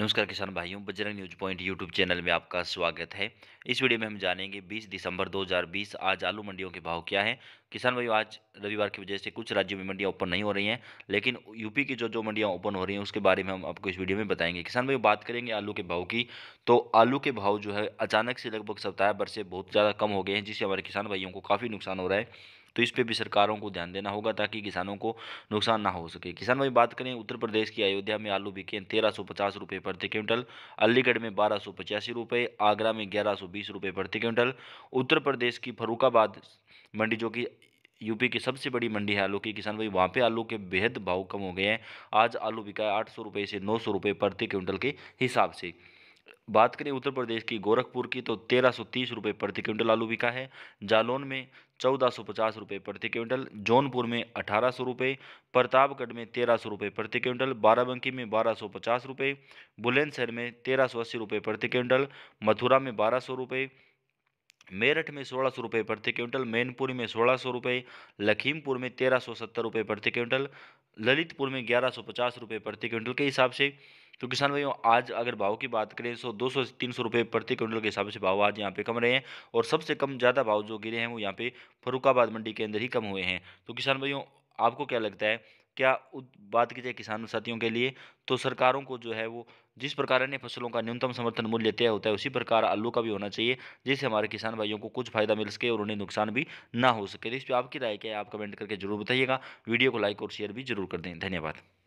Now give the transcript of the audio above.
नमस्कार किसान भाइयों Bajrang news point YouTube channel में आपका स्वागत है इस वीडियो में हम जानेंगे 20 दिसंबर 2020 आज आलू मंडियों के भाव क्या है किसान भाइयों आज रविवार की वजह से कुछ राज्यों में मंडियां ओपन नहीं हो रही हैं लेकिन यूपी की जो जो मंडियां ओपन हो रही हैं उसके बारे में हम आपको इस वीडियो में बताएंगे किसान भाई बात करेंगे आलू के भाव की तो आलू के भाव जो है अचानक से लगभग सप्ताह भर से बहुत ज़्यादा कम हो गए हैं जिससे हमारे किसान भाइयों को काफ़ी नुकसान हो रहा है तो इस पर भी सरकारों को ध्यान देना होगा ताकि किसानों को नुकसान ना हो सके किसान भाई बात करें उत्तर प्रदेश की अयोध्या में आलू बिके तेरह सौ पचास रुपये प्रति क्विंटल अलीगढ़ में बारह सौ पचासी रुपये आगरा में ग्यारह सौ बीस रुपये प्रति क्विंटल उत्तर प्रदेश की फरुखाबाद मंडी जो कि यूपी की सबसे बड़ी मंडी है आलू की किसान भाई वहाँ पे आलू के बेहद भाव कम हो गए हैं आज आलू बिका है आठ सौ रुपये से नौ सौ रुपये प्रति क्विंटल के हिसाब से बात करें उत्तर प्रदेश की गोरखपुर की तो तेरह सौ तीस रुपये प्रति क्विंटल आलू बिका है जालौन में चौदह सौ पचास रुपये प्रति क्विंटल जौनपुर में अठारह सौ रुपये प्रतापगढ़ में तेरह सौ रुपये प्रति क्विंटल बाराबंकी में बारह सौ पचास रुपये बुलंदशहर में तेरह सौ अस्सी रुपये प्रति क्विंटल मथुरा में बारह सौ रुपये मेरठ में सोलह सौ रुपये प्रति क्विंटल मैनपुरी में सोलह सौ रुपये लखीमपुर में तेरह सौ सत्तर रुपये प्रति क्विंटल ललितपुर में ग्यारह सौ पचास रुपये प्रति क्विंटल के हिसाब से तो किसान भाइयों आज अगर भाव की बात करें तो दो सौ तीन सौ रुपये प्रति क्विंटल के हिसाब से भाव आज यहाँ पे कम रहे हैं और सबसे कम ज़्यादा भाव जो गिरे हैं वो यहाँ पे फरुखाबाद मंडी के अंदर ही कम हुए हैं तो किसान भाइयों आपको क्या लगता है क्या बात की जाए किसान साथियों के लिए तो सरकारों को जो है वो जिस प्रकार अन्य फसलों का न्यूनतम समर्थन मूल्य तय होता है उसी प्रकार आलू का भी होना चाहिए जिससे हमारे किसान भाइयों को कुछ फायदा मिल सके और उन्हें नुकसान भी ना हो सके तो इस पर आपकी राय क्या है आप कमेंट करके जरूर बताइएगा वीडियो को लाइक और शेयर भी जरूर कर दें धन्यवाद